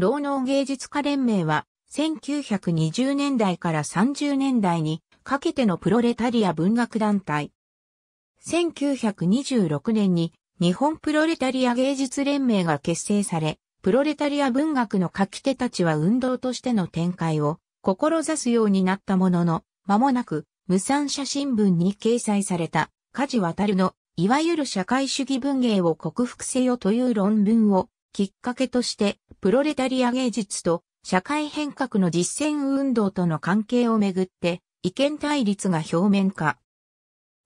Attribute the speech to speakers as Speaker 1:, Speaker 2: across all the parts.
Speaker 1: 労農芸術家連盟は、1920年代から30年代にかけてのプロレタリア文学団体。1926年に日本プロレタリア芸術連盟が結成され、プロレタリア文学の書き手たちは運動としての展開を志すようになったものの、間もなく無産者新聞に掲載された、梶渡のいわゆる社会主義文芸を克服せよという論文をきっかけとして、プロレタリア芸術と社会変革の実践運動との関係をめぐって、意見対立が表面化。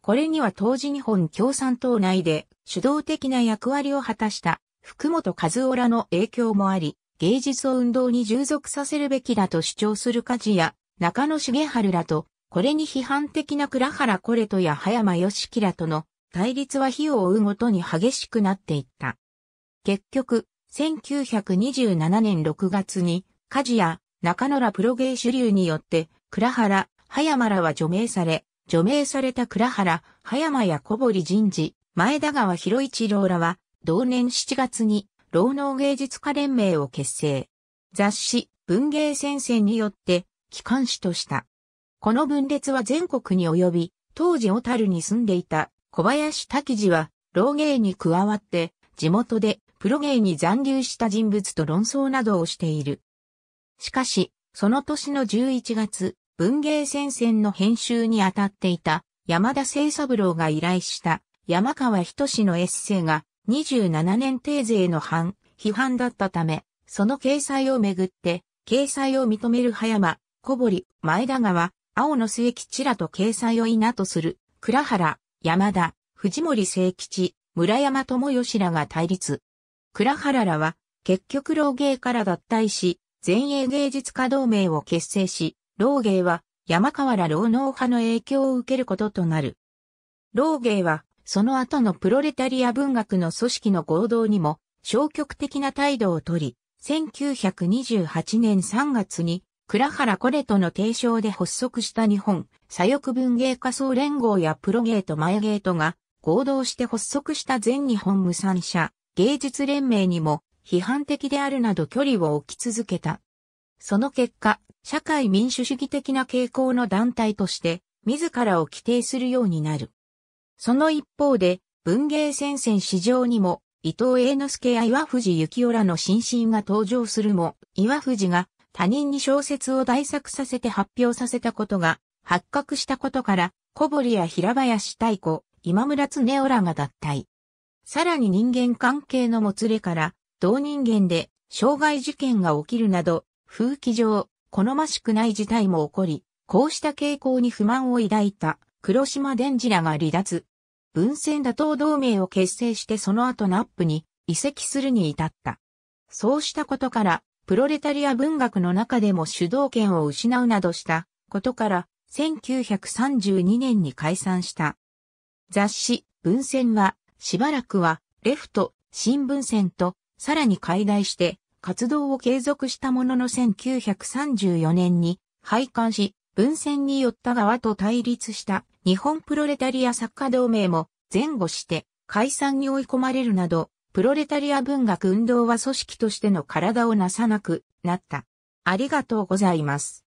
Speaker 1: これには当時日本共産党内で主導的な役割を果たした福本和夫らの影響もあり、芸術を運動に従属させるべきだと主張する事や中野重春らと、これに批判的な倉原コレトや葉山義樹らとの対立は日を追うごとに激しくなっていった。結局、1927年6月に、ジ谷、中野らプロ芸主流によって、倉原、葉山らは除名され、除名された倉原、葉山や小堀人事、前田川博一郎らは、同年7月に、労能芸術家連盟を結成。雑誌、文芸戦線によって、機関誌とした。この分裂は全国に及び、当時小樽に住んでいた小林滝次は、老芸に加わって、地元でプロゲーに残留した人物と論争などをしている。しかし、その年の11月、文芸戦線の編集に当たっていた山田聖三郎が依頼した山川仁のエッセイが27年定税の反、批判だったため、その掲載をめぐって、掲載を認める葉山、小堀、前田川、青野末吉らと掲載を否とする、倉原、山田、藤森聖吉、村山智義らが対立。倉原らは、結局老芸から脱退し、前衛芸術家同盟を結成し、老芸は山河ら老農派の影響を受けることとなる。老芸は、その後のプロレタリア文学の組織の合同にも消極的な態度をとり、1928年3月に倉原コレトの提唱で発足した日本左翼文芸仮想連合やプロゲート前ゲートが合同して発足した全日本無産社芸術連盟にも批判的であるなど距離を置き続けた。その結果、社会民主主義的な傾向の団体として、自らを規定するようになる。その一方で、文芸戦線史上にも、伊藤栄之助や岩藤幸男らの新進が登場するも、岩藤が他人に小説を大作させて発表させたことが発覚したことから、小堀や平林太鼓、今村恒夫らが脱退。さらに人間関係のもつれから、同人間で、障害事件が起きるなど、風紀上、好ましくない事態も起こり、こうした傾向に不満を抱いた、黒島伝次らが離脱。文鮮打倒同盟を結成してその後ナップに移籍するに至った。そうしたことから、プロレタリア文学の中でも主導権を失うなどしたことから、1932年に解散した。雑誌、文鮮は、しばらくは、レフト、新聞線と、さらに解体して、活動を継続したものの1934年に、廃刊し、文鮮によった側と対立した日本プロレタリア作家同盟も前後して解散に追い込まれるなど、プロレタリア文学運動は組織としての体をなさなくなった。ありがとうございます。